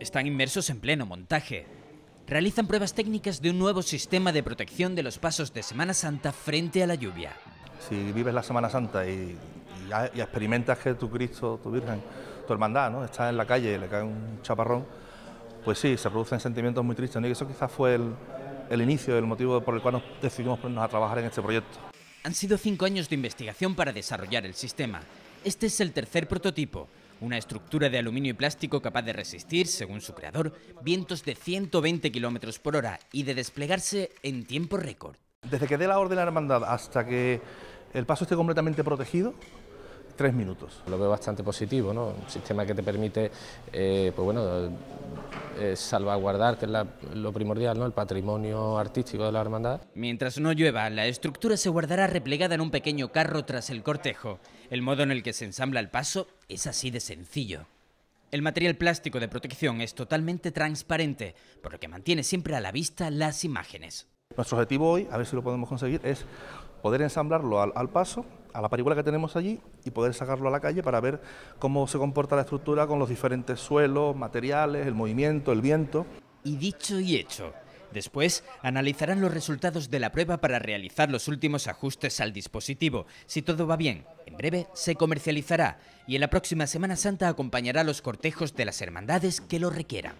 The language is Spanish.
están inmersos en pleno montaje. Realizan pruebas técnicas de un nuevo sistema de protección de los pasos de Semana Santa frente a la lluvia. Si vives la Semana Santa y, experimentas que tu Cristo, tu Virgen, tu hermandad, está en la calle y le cae un chaparrón, pues sí, se producen sentimientos muy tristes. Y eso quizás fue el, inicio, el motivo por el cual decidimos ponernos a trabajar en este proyecto. Han sido cinco años de investigación para desarrollar el sistema. Este es el tercer prototipo una estructura de aluminio y plástico capaz de resistir, según su creador, vientos de 120 km por hora y de desplegarse en tiempo récord. Desde que dé la orden a la hermandad hasta que el paso esté completamente protegido, tres minutos. Lo veo bastante positivo, ¿no? Un sistema que te permite, eh, pues bueno, salvaguardar, que es lo primordial, ¿no? el patrimonio artístico de la hermandad. Mientras no llueva, la estructura se guardará replegada en un pequeño carro tras el cortejo. El modo en el que se ensambla el paso es así de sencillo. El material plástico de protección es totalmente transparente, por lo que mantiene siempre a la vista las imágenes. Nuestro objetivo hoy, a ver si lo podemos conseguir, es poder ensamblarlo al paso a la parícula que tenemos allí y poder sacarlo a la calle para ver cómo se comporta la estructura con los diferentes suelos, materiales, el movimiento, el viento. Y dicho y hecho, Después analizarán los resultados de la prueba para realizar los últimos ajustes al dispositivo. Si todo va bien, en breve se comercializará y en la próxima Semana Santa acompañará los cortejos de las hermandades que lo requieran.